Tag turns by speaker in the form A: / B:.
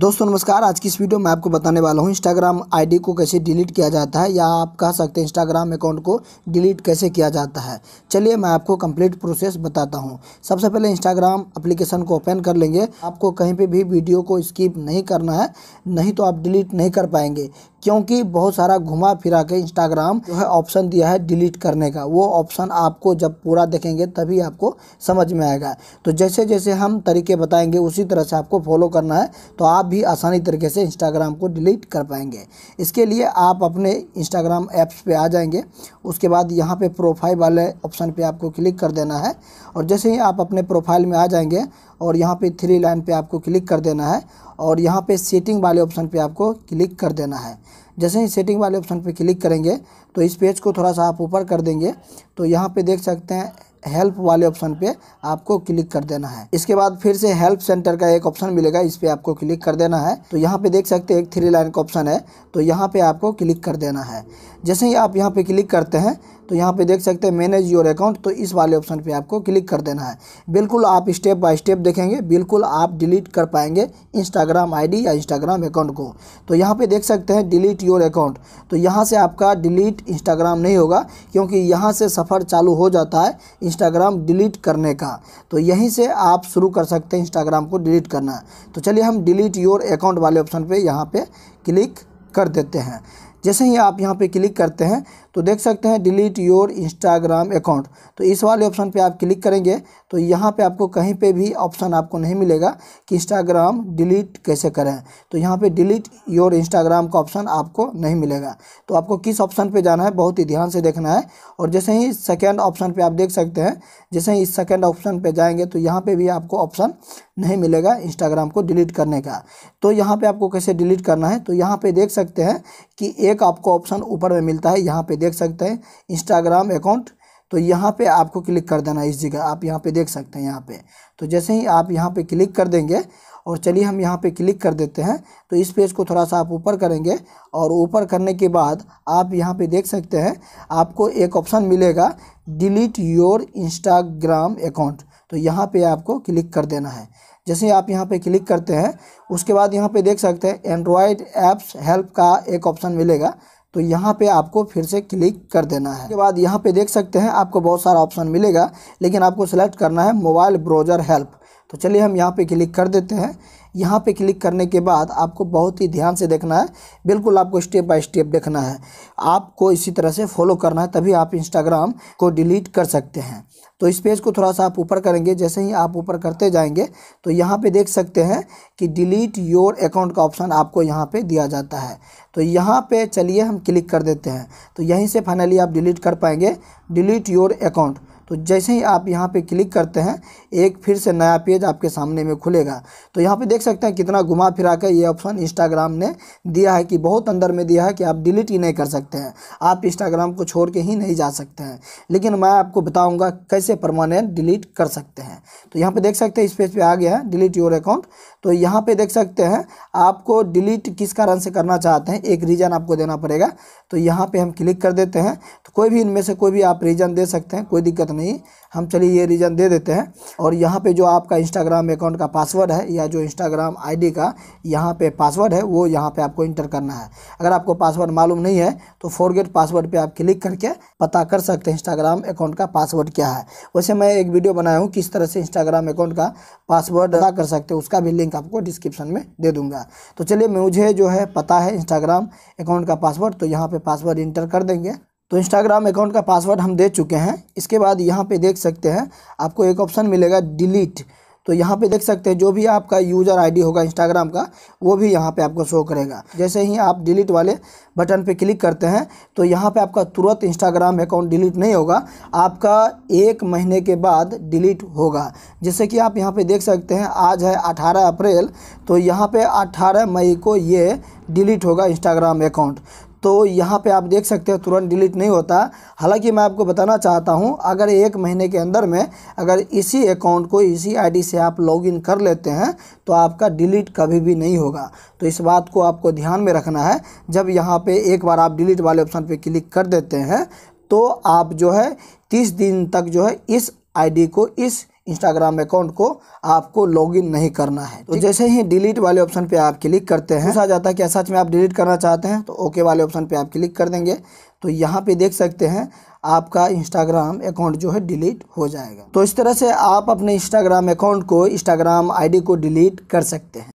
A: दोस्तों नमस्कार आज की इस वीडियो में आपको बताने वाला हूँ इंस्टाग्राम आईडी को कैसे डिलीट किया जाता है या आप कह सकते हैं इंस्टाग्राम अकाउंट को डिलीट कैसे किया जाता है चलिए मैं आपको कंप्लीट प्रोसेस बताता हूँ सबसे पहले इंस्टाग्राम एप्लीकेशन को ओपन कर लेंगे आपको कहीं पे भी वीडियो को स्किप नहीं करना है नहीं तो आप डिलीट नहीं कर पाएंगे क्योंकि बहुत सारा घुमा फिरा के इंस्टाग्राम जो है ऑप्शन दिया है डिलीट करने का वो ऑप्शन आपको जब पूरा देखेंगे तभी आपको समझ में आएगा तो जैसे जैसे हम तरीके बताएंगे उसी तरह से आपको फॉलो करना है तो आप भी आसानी तरीके से इंस्टाग्राम को डिलीट कर पाएंगे इसके लिए आप अपने इंस्टाग्राम ऐप्स पर आ जाएंगे उसके बाद यहाँ पर प्रोफाइल वाले ऑप्शन पर आपको क्लिक कर देना है और जैसे ही आप अपने प्रोफाइल में आ जाएंगे और यहाँ पे थ्री लाइन पे आपको क्लिक कर देना है और यहाँ पे सेटिंग वाले ऑप्शन पे आपको क्लिक कर देना है जैसे ही सेटिंग वाले ऑप्शन पे क्लिक करेंगे तो इस पेज को थोड़ा सा आप ऊपर कर देंगे तो यहाँ पे देख सकते हैं हेल्प वाले ऑप्शन पे आपको क्लिक कर देना है इसके बाद फिर से हेल्प सेंटर का एक ऑप्शन मिलेगा इस पर आपको क्लिक कर देना है तो यहाँ पे देख सकते हैं एक थ्री लाइन का ऑप्शन है तो यहाँ पे आपको क्लिक कर देना है जैसे ही आप यहाँ पे क्लिक करते हैं तो यहाँ पे देख सकते हैं मैनेज योर अकाउंट तो इस वाले ऑप्शन पे आपको क्लिक कर देना है बिल्कुल आप स्टेप बाय स्टेप देखेंगे बिल्कुल आप डिलीट कर पाएंगे इंस्टाग्राम आईडी या इंस्टाग्राम अकाउंट को तो यहाँ पे देख सकते हैं डिलीट योर अकाउंट तो यहाँ से आपका डिलीट इंस्टाग्राम नहीं होगा क्योंकि यहाँ से सफ़र चालू हो जाता है इंस्टाग्राम डिलीट करने का तो यहीं से आप शुरू कर सकते हैं इंस्टाग्राम को डिलीट करना तो चलिए हम डिलीट योर अकाउंट वाले ऑप्शन पर यहाँ पर क्लिक कर देते हैं जैसे ही आप यहाँ पे क्लिक करते हैं तो देख सकते हैं डिलीट योर इंस्टाग्राम अकाउंट तो इस वाले ऑप्शन पे आप क्लिक करेंगे तो यहाँ पे आपको कहीं पे भी ऑप्शन आपको नहीं मिलेगा कि इंस्टाग्राम डिलीट कैसे करें तो यहाँ पे डिलीट योर इंस्टाग्राम का ऑप्शन आपको नहीं मिलेगा तो आपको किस ऑप्शन पर जाना है बहुत ही ध्यान से देखना है और जैसे ही सेकेंड ऑप्शन पर आप देख सकते हैं जैसे ही इस सेकेंड ऑप्शन पर जाएंगे तो यहाँ पर भी आपको ऑप्शन नहीं मिलेगा इंस्टाग्राम को डिलीट करने का तो यहाँ पर आपको कैसे डिलीट करना है तो यहाँ पर देख सकते हैं कि एक आपको ऑप्शन ऊपर में मिलता है यहाँ पर देख सकते हैं इंस्टाग्राम अकाउंट तो यहाँ पे आपको क्लिक कर देना इस जगह आप यहाँ पे देख सकते हैं यहाँ पे तो जैसे ही आप यहाँ पे क्लिक कर देंगे और चलिए हम यहाँ पे क्लिक कर देते हैं तो इस पेज को थोड़ा सा आप ऊपर करेंगे और ऊपर करने के बाद आप यहाँ पे देख सकते हैं आपको एक ऑप्शन मिलेगा डिलीट योर इंस्टाग्राम अकाउंट तो यहाँ पर आपको क्लिक कर देना है जैसे आप यहाँ पर क्लिक करते हैं उसके बाद यहाँ पे देख सकते हैं एंड्रॉयड ऐप्स हेल्प का एक ऑप्शन मिलेगा तो यहाँ पे आपको फिर से क्लिक कर देना है उसके बाद यहाँ पे देख सकते हैं आपको बहुत सारा ऑप्शन मिलेगा लेकिन आपको सेलेक्ट करना है मोबाइल ब्राउज़र हेल्प तो चलिए हम यहाँ पे क्लिक कर देते हैं यहाँ पे क्लिक करने के बाद आपको बहुत ही ध्यान से देखना है बिल्कुल आपको स्टेप बाय स्टेप देखना है आपको इसी तरह से फॉलो करना है तभी आप इंस्टाग्राम को डिलीट कर सकते हैं तो इस पेज को थोड़ा सा आप ऊपर करेंगे जैसे ही आप ऊपर करते जाएंगे तो यहाँ पे देख सकते हैं कि डिलीट योर अकाउंट का ऑप्शन आपको यहाँ पे दिया जाता है तो यहाँ पे चलिए हम क्लिक कर देते हैं तो यहीं से फाइनली आप डिलीट कर पाएंगे डिलीट योर अकाउंट तो जैसे ही आप यहाँ पे क्लिक करते हैं एक फिर से नया पेज आपके सामने में खुलेगा तो यहाँ पे देख सकते हैं कितना घुमा फिरा कर ये ऑप्शन इंस्टाग्राम ने दिया है कि बहुत अंदर में दिया है कि आप डिलीट ही नहीं कर सकते हैं आप इंस्टाग्राम को छोड़ के ही नहीं जा सकते हैं लेकिन मैं आपको बताऊँगा कैसे परमानेंट डिलीट कर सकते हैं तो यहाँ पर देख सकते हैं इस पेज पर आ गया है डिलीट योर अकाउंट तो यहाँ पर देख सकते हैं आपको डिलीट किस कारण से करना चाहते हैं एक रीज़न आपको देना पड़ेगा तो यहाँ पर हम क्लिक कर देते हैं कोई भी इनमें से कोई भी आप रीज़न दे सकते हैं कोई दिक्कत नहीं हम चलिए ये रीज़न दे देते हैं और यहाँ पे जो आपका इंस्टाग्राम अकाउंट का पासवर्ड है या जो इंस्टाग्राम आईडी का यहाँ पे पासवर्ड है वो यहाँ पे आपको इंटर करना है अगर आपको पासवर्ड मालूम नहीं है तो फोरगेट पासवर्ड पर आप क्लिक करके पता कर सकते हैं इंस्टाग्राम अकाउंट का पासवर्ड क्या है वैसे मैं एक वीडियो बनाया हूँ किस तरह से इंस्टाग्राम अकाउंट का पासवर्ड पता कर सकते हैं उसका भी लिंक आपको डिस्क्रिप्शन में दे दूँगा तो चलिए मुझे जो है पता है इंस्टाग्राम अकाउंट का पासवर्ड तो यहाँ पर पासवर्ड इंटर कर देंगे तो इंस्टाग्राम अकाउंट का पासवर्ड हम दे चुके हैं इसके बाद यहाँ पे देख सकते हैं आपको एक ऑप्शन मिलेगा डिलीट तो यहाँ पे देख सकते हैं जो भी आपका यूज़र आईडी होगा इंस्टाग्राम का वो भी यहाँ पे आपको शो करेगा जैसे ही आप डिलीट वाले बटन पे क्लिक करते हैं तो यहाँ पे आपका तुरंत इंस्टाग्राम अकाउंट डिलीट नहीं होगा आपका एक महीने के बाद डिलीट होगा जैसे कि आप यहाँ पे देख सकते हैं आज है 18 अप्रैल तो यहाँ पर अठारह मई को ये डिलीट होगा इंस्टाग्राम अकाउंट तो यहाँ पे आप देख सकते हो तुरंत डिलीट नहीं होता हालांकि मैं आपको बताना चाहता हूँ अगर एक महीने के अंदर में अगर इसी अकाउंट को इसी आईडी से आप लॉगिन कर लेते हैं तो आपका डिलीट कभी भी नहीं होगा तो इस बात को आपको ध्यान में रखना है जब यहाँ पे एक बार आप डिलीट वाले ऑप्शन पे क्लिक कर देते हैं तो आप जो है तीस दिन तक जो है इस आई को इस इंस्टाग्राम अकाउंट को आपको लॉगिन नहीं करना है तो जैसे ही डिलीट वाले ऑप्शन पे आप क्लिक करते हैं पूछा जाता है कि सच में आप डिलीट करना चाहते हैं तो ओके वाले ऑप्शन पे आप क्लिक कर देंगे तो यहाँ पे देख सकते हैं आपका इंस्टाग्राम अकाउंट जो है डिलीट हो जाएगा तो इस तरह से आप अपने इंस्टाग्राम अकाउंट को इंस्टाग्राम आई को डिलीट कर सकते हैं